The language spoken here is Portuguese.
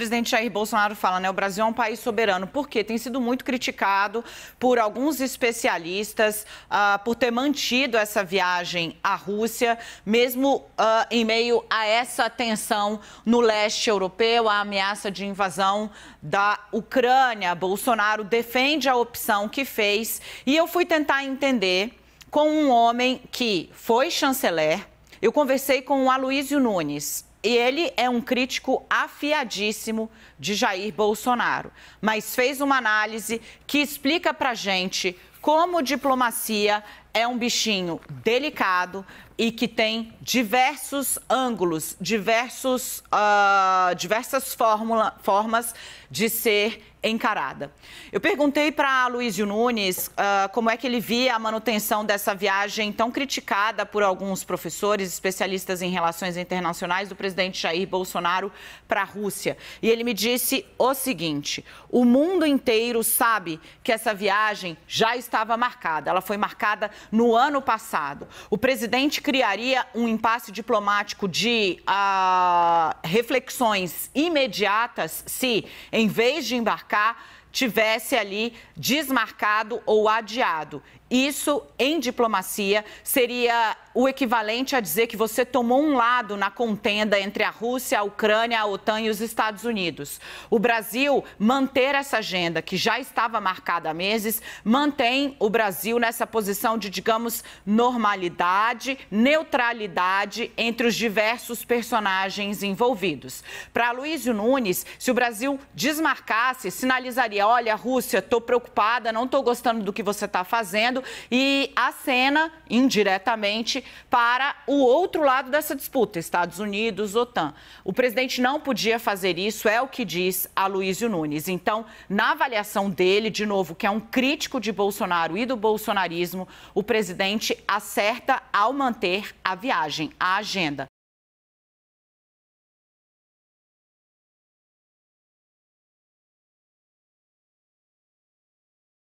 presidente Jair Bolsonaro fala, né? O Brasil é um país soberano. Por quê? Tem sido muito criticado por alguns especialistas uh, por ter mantido essa viagem à Rússia, mesmo uh, em meio a essa tensão no leste europeu, a ameaça de invasão da Ucrânia. Bolsonaro defende a opção que fez e eu fui tentar entender com um homem que foi chanceler. Eu conversei com o Aloysio Nunes, e ele é um crítico afiadíssimo de Jair Bolsonaro, mas fez uma análise que explica para gente como diplomacia é um bichinho delicado e que tem diversos ângulos, diversos, uh, diversas fórmula, formas de ser encarada. Eu perguntei para Luizio Nunes uh, como é que ele via a manutenção dessa viagem tão criticada por alguns professores, especialistas em relações internacionais, do presidente Jair Bolsonaro para a Rússia. E ele me disse o seguinte: o mundo inteiro sabe que essa viagem já está estava marcada. Ela foi marcada no ano passado. O presidente criaria um impasse diplomático de uh, reflexões imediatas se, em vez de embarcar, tivesse ali desmarcado ou adiado. Isso, em diplomacia, seria o equivalente a dizer que você tomou um lado na contenda entre a Rússia, a Ucrânia, a OTAN e os Estados Unidos. O Brasil manter essa agenda, que já estava marcada há meses, mantém o Brasil nessa posição de, digamos, normalidade, neutralidade entre os diversos personagens envolvidos. Para Luísio Nunes, se o Brasil desmarcasse, sinalizaria olha, Rússia, estou preocupada, não estou gostando do que você está fazendo, e acena indiretamente para o outro lado dessa disputa, Estados Unidos, OTAN. O presidente não podia fazer isso, é o que diz Aloysio Nunes. Então, na avaliação dele, de novo, que é um crítico de Bolsonaro e do bolsonarismo, o presidente acerta ao manter a viagem, a agenda.